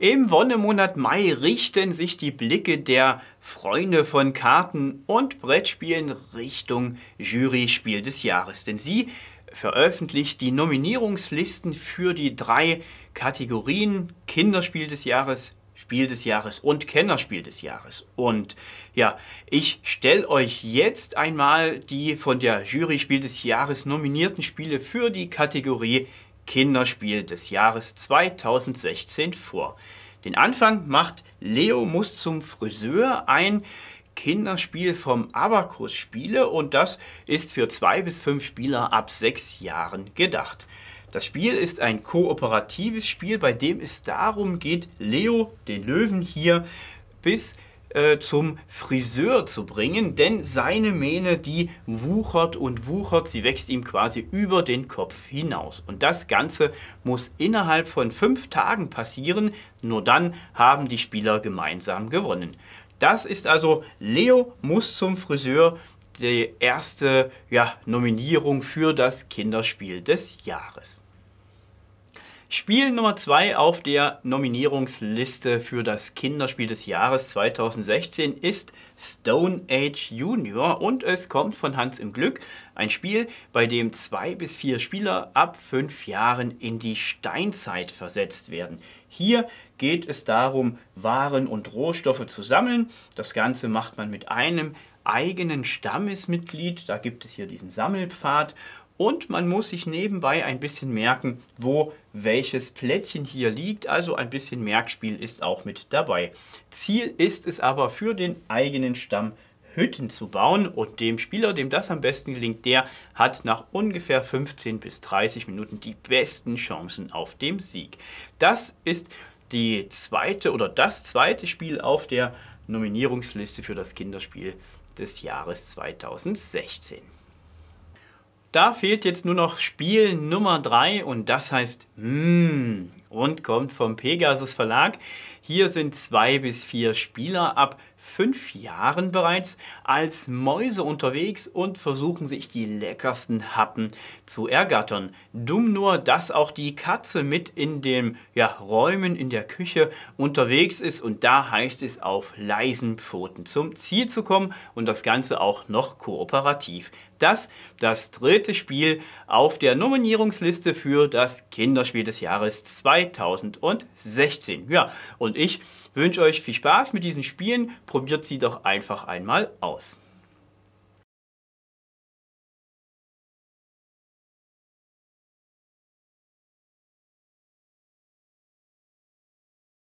Im Wonnemonat Mai richten sich die Blicke der Freunde von Karten und Brettspielen Richtung Jury-Spiel des Jahres, denn sie veröffentlicht die Nominierungslisten für die drei Kategorien Kinderspiel des Jahres, Spiel des Jahres und Kennerspiel des Jahres. Und ja, ich stelle euch jetzt einmal die von der Jury Spiel des Jahres nominierten Spiele für die Kategorie Kinderspiel des Jahres 2016 vor. Den Anfang macht Leo muss zum Friseur ein Kinderspiel vom Abakus Spiele und das ist für zwei bis fünf Spieler ab sechs Jahren gedacht. Das Spiel ist ein kooperatives Spiel, bei dem es darum geht, Leo, den Löwen hier, bis äh, zum Friseur zu bringen, denn seine Mähne, die wuchert und wuchert, sie wächst ihm quasi über den Kopf hinaus. Und das Ganze muss innerhalb von fünf Tagen passieren, nur dann haben die Spieler gemeinsam gewonnen. Das ist also Leo muss zum Friseur, die erste ja, Nominierung für das Kinderspiel des Jahres. Spiel Nummer 2 auf der Nominierungsliste für das Kinderspiel des Jahres 2016 ist Stone Age Junior und es kommt von Hans im Glück, ein Spiel, bei dem zwei bis vier Spieler ab fünf Jahren in die Steinzeit versetzt werden. Hier geht es darum, Waren und Rohstoffe zu sammeln. Das Ganze macht man mit einem eigenen Stammesmitglied. Da gibt es hier diesen Sammelpfad und man muss sich nebenbei ein bisschen merken, wo welches Plättchen hier liegt. Also ein bisschen Merkspiel ist auch mit dabei. Ziel ist es aber für den eigenen Stamm Hütten zu bauen und dem Spieler, dem das am besten gelingt, der hat nach ungefähr 15 bis 30 Minuten die besten Chancen auf dem Sieg. Das ist die zweite oder das zweite Spiel auf der Nominierungsliste für das Kinderspiel des Jahres 2016. Da fehlt jetzt nur noch Spiel Nummer 3 und das heißt Mmm und kommt vom Pegasus Verlag. Hier sind zwei bis vier Spieler ab fünf Jahren bereits als Mäuse unterwegs und versuchen sich die leckersten Happen zu ergattern. Dumm nur, dass auch die Katze mit in den ja, Räumen in der Küche unterwegs ist und da heißt es auf leisen Pfoten zum Ziel zu kommen und das Ganze auch noch kooperativ. Das, das dritte Spiel auf der Nominierungsliste für das Kinderspiel des Jahres 2016. Ja, und ich wünsche euch viel Spaß mit diesen Spielen Probiert sie doch einfach einmal aus.